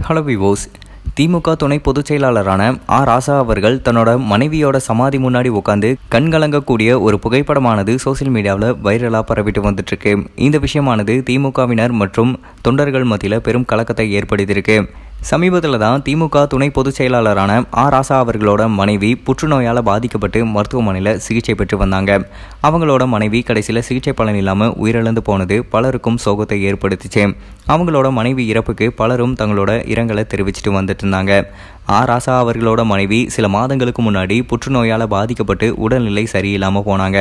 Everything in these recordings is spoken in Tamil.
Hello viewers, திமுக துணை பொதுச் செயலாளரான ஆ ராசா அவர்கள் தன்னோட மனைவியோட சமாதி முன்னாடி உட்காந்து கண்கலங்கக்கூடிய ஒரு புகைப்படமானது சோசியல் மீடியாவில் வைரலாக பரவிட்டு வந்துட்டுருக்கு இந்த விஷயமானது திமுகவினர் மற்றும் தொண்டர்கள் மத்தியில் பெரும் கலக்கத்தை ஏற்படுத்தியிருக்கு சமீபத்தில் தான் திமுக துணை பொதுச் செயலாளரான ஆ ராசா அவர்களோட மனைவி புற்றுநோயால் பாதிக்கப்பட்டு மருத்துவமனையில் சிகிச்சை பெற்று வந்தாங்க அவங்களோட மனைவி கடைசியில் சிகிச்சை பலன் இல்லாமல் உயிரிழந்து போனது பலருக்கும் சோகத்தை ஏற்படுத்திச்சு அவங்களோட மனைவி இறப்புக்கு பலரும் தங்களோட இரங்கலை தெரிவிச்சிட்டு வந்துட்டு இருந்தாங்க ஆ ராசா அவர்களோட மனைவி சில மாதங்களுக்கு முன்னாடி புற்றுநோயால் பாதிக்கப்பட்டு உடல்நிலை சரியில்லாமல் போனாங்க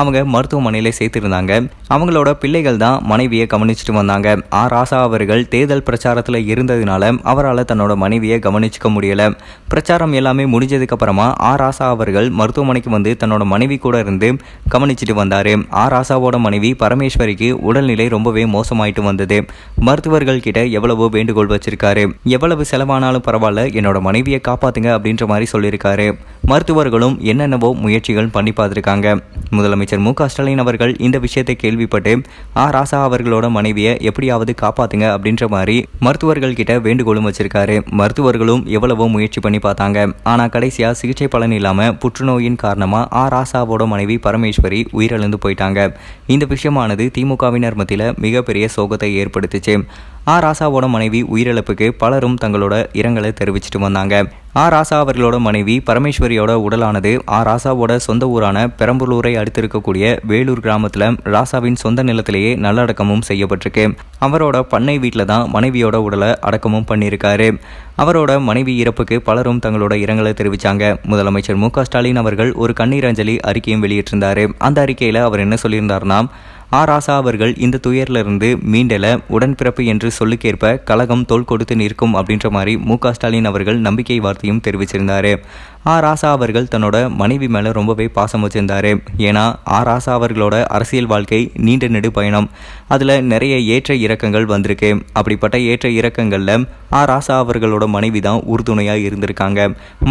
அவங்க மருத்துவமனையில் சேர்த்துருந்தாங்க அவங்களோட பிள்ளைகள் தான் மனைவியை கவனிச்சுட்டு வந்தாங்க ஆ ராசா அவர்கள் தேர்தல் பிரச்சாரத்தில் இருந்ததுனால அவரால் தன்னோட மனைவியை கவனிச்சுக்க முடியலை பிரச்சாரம் எல்லாமே முடிஞ்சதுக்கப்புறமா ஆ ராசா அவர்கள் மருத்துவமனைக்கு வந்து தன்னோட மனைவி கூட இருந்து கவனிச்சுட்டு வந்தார் ஆ ராசாவோட மனைவி பரமேஸ்வரிக்கு உடல்நிலை ரொம்பவே மோசமாயிட்டு வந்தது மருத்துவர்கள் கிட்ட எவ்வளவோ வேண்டுகோள் வச்சிருக்காரு எவ்வளவு செலவானாலும் பரவாயில்ல என்னோட மனைவியை காப்பாத்துங்க அப்படின்ற மாதிரி சொல்லியிருக்காரு மருத்துவர்களும் என்னென்னவோ முயற்சிகள் பண்ணி பார்த்துருக்காங்க முதலமைச்சர் மு ஸ்டாலின் அவர்கள் இந்த விஷயத்தை கேள்விப்பட்டு ஆ ராசா அவர்களோட மனைவியை எப்படியாவது காப்பாத்துங்க அப்படின்ற மாதிரி மருத்துவர்கள் கிட்ட வேண்டுகோளும் வச்சிருக்காரு மருத்துவர்களும் எவ்வளவோ முயற்சி பண்ணி பார்த்தாங்க ஆனால் கடைசியாக சிகிச்சை பலன் இல்லாமல் புற்றுநோயின் காரணமாக ஆ ராசாவோட மனைவி பரமேஸ்வரி உயிரிழந்து போயிட்டாங்க இந்த விஷயமானது திமுகவினர் மத்தியில் மிகப்பெரிய சோகத்தை ஏற்படுத்துச்சு ஆ ராசாவோட மனைவி உயிரிழப்புக்கு பலரும் தங்களோட இரங்கலை தெரிவிச்சிட்டு வந்தாங்க சொன்னாங்க ஆ ராசா அவர்களோட மனைவி பரமேஸ்வரியோட உடலானது ஆ ராசாவோட சொந்த ஊரான பெரம்பலூரை அடுத்திருக்கக்கூடிய வேலூர் கிராமத்தில் ராசாவின் சொந்த நிலத்திலேயே நல்லடக்கமும் செய்யப்பட்டிருக்கு அவரோட பண்ணை வீட்டில் தான் மனைவியோட உடலை அடக்கமும் பண்ணியிருக்காரு அவரோட மனைவி இறப்புக்கு பலரும் தங்களோட இரங்கலை தெரிவித்தாங்க முதலமைச்சர் மு ஸ்டாலின் அவர்கள் ஒரு கண்ணீர் அஞ்சலி அறிக்கையும் வெளியிட்டிருந்தார் அந்த அறிக்கையில் அவர் என்ன சொல்லியிருந்தார்னா ஆ ராசா அவர்கள் இந்த துயரிலிருந்து மீண்டெல உடன்பிறப்பு என்று சொல்லுக்கேற்ப கழகம் தோல் கொடுத்து நிற்கும் அப்படின்ற மாதிரி மு ஸ்டாலின் அவர்கள் நம்பிக்கை வார்த்தையும் தெரிவிச்சிருந்தார் ஆ ராசா அவர்கள் தன்னோட மனைவி மேலே ரொம்பவே பாசம் வச்சிருந்தார் ஏன்னா ஆ ராசா அவர்களோட அரசியல் வாழ்க்கை நீண்ட நெடு பயணம் அதில் நிறைய ஏற்ற இறக்கங்கள் வந்திருக்கு அப்படிப்பட்ட ஏற்ற இறக்கங்களில் ஆ ராசா அவர்களோட மனைவி தான் உறுதுணையாக இருந்திருக்காங்க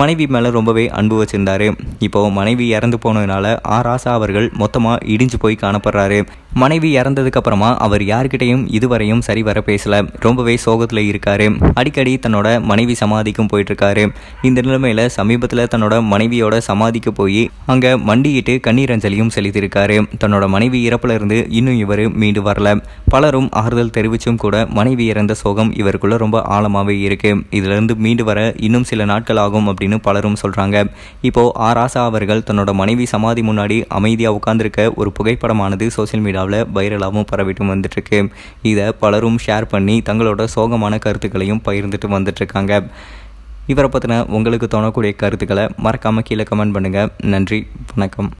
மனைவி மேலே ரொம்பவே அன்பு வச்சிருந்தார் இப்போது மனைவி இறந்து போனதுனால ஆ ராசா அவர்கள் மொத்தமாக இடிஞ்சு போய் காணப்படுறாரு மனைவி இறந்ததுக்கப்புறமா அவர் யார்கிட்டையும் இதுவரையும் சரி வர பேசலை ரொம்பவே சோகத்தில் இருக்காரு அடிக்கடி தன்னோட மனைவி சமாதிக்கும் போயிட்டுருக்காரு இந்த நிலைமையில் சமீபத்தில் வயசில் தன்னோட மனைவியோட சமாதிக்கு போய் அங்கே மண்டியிட்டு கண்ணீர் அஞ்சலியும் செலுத்தியிருக்காரு தன்னோட மனைவி இறப்புல இருந்து இன்னும் இவர் மீண்டு வரல பலரும் ஆறுதல் தெரிவிச்சும் கூட மனைவி இறந்த சோகம் இவருக்குள்ள ரொம்ப ஆழமாகவே இருக்கு இதிலிருந்து மீண்டு வர இன்னும் சில நாட்கள் ஆகும் அப்படின்னு பலரும் சொல்கிறாங்க இப்போ ஆராசா அவர்கள் தன்னோட மனைவி சமாதி முன்னாடி அமைதியாக உட்காந்துருக்க ஒரு புகைப்படமானது சோசியல் மீடியாவில் வைரலாகவும் பரவிட்டும் வந்துட்டுருக்கு இதை பலரும் ஷேர் பண்ணி தங்களோட சோகமான கருத்துக்களையும் பகிர்ந்துட்டு வந்துட்டுருக்காங்க இவரை பற்றின உங்களுக்கு தோணக்கூடிய கருத்துக்களை மறக்காமல் கீழே கமெண்ட் பண்ணுங்கள் நன்றி வணக்கம்